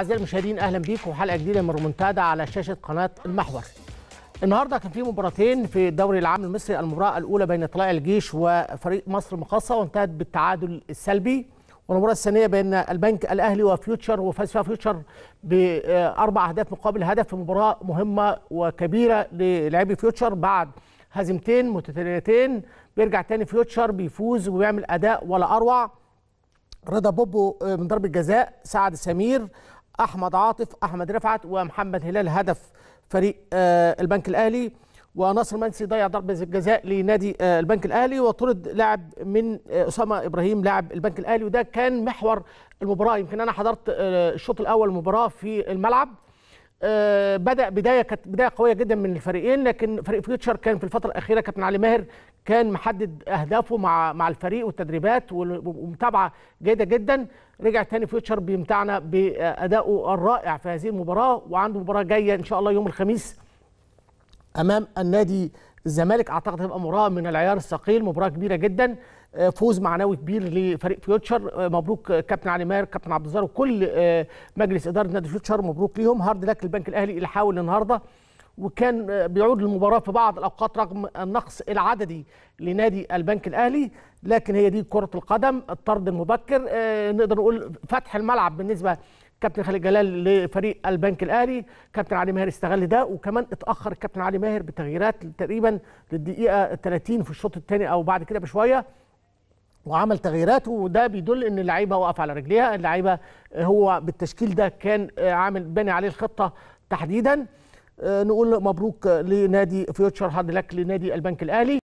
أعزائي المشاهدين أهلا بيكم حلقة جديدة من رومنتادا على شاشة قناة المحور. النهارده كان في مباراتين في الدوري العام المصري المباراة الأولى بين طلائع الجيش وفريق مصر المقاصه وانتهت بالتعادل السلبي والمباراة الثانية بين البنك الأهلي وفيوتشر وفاز فيها فيوتشر بأربع أهداف مقابل هدف في مباراة مهمة وكبيرة للاعبي فيوتشر بعد هزيمتين متتاليتين بيرجع تاني فيوتشر بيفوز وبيعمل أداء ولا أروع رضا بوبو من ضربة جزاء سعد سمير احمد عاطف احمد رفعت ومحمد هلال هدف فريق آه، البنك الاهلي وناصر منسي ضيع ضربه جزاء لنادي آه، البنك الاهلي وطرد لاعب من آه، اسامه ابراهيم لاعب البنك الاهلي وده كان محور المباراه يمكن انا حضرت الشوط الاول مباراه في الملعب آه، بدا بدايه كانت بدايه قويه جدا من الفريقين لكن فريق فيوتشر كان في الفتره الاخيره كابتن علي ماهر كان محدد اهدافه مع مع الفريق والتدريبات ومتابعه جيده جدا رجع تاني فيوتشر بيمتعنا بادائه الرائع في هذه المباراه وعنده مباراه جايه ان شاء الله يوم الخميس امام النادي الزمالك اعتقد هيبقى مباراه من العيار الثقيل مباراه كبيره جدا آه، فوز معنوي كبير لفريق فيوتشر آه، مبروك آه، كابتن علي ماهر كابتن عبد الزار وكل مجلس اداره نادي فيوتشر مبروك ليهم هارد لك البنك الاهلي اللي حاول النهارده وكان بيعود للمباراه في بعض الاوقات رغم النقص العددي لنادي البنك الاهلي لكن هي دي كره القدم الطرد المبكر نقدر نقول فتح الملعب بالنسبه كابتن خالد جلال لفريق البنك الاهلي كابتن علي ماهر استغل ده وكمان اتاخر الكابتن علي ماهر بتغييرات تقريبا للدقيقه 30 في الشوط الثاني او بعد كده بشويه وعمل تغييرات وده بيدل ان اللعيبه واقفه على رجليها اللعيبه هو بالتشكيل ده كان عامل بني عليه الخطه تحديدا آه، نقول مبروك لنادي فيوتشر هارد لك لنادي البنك الاهلي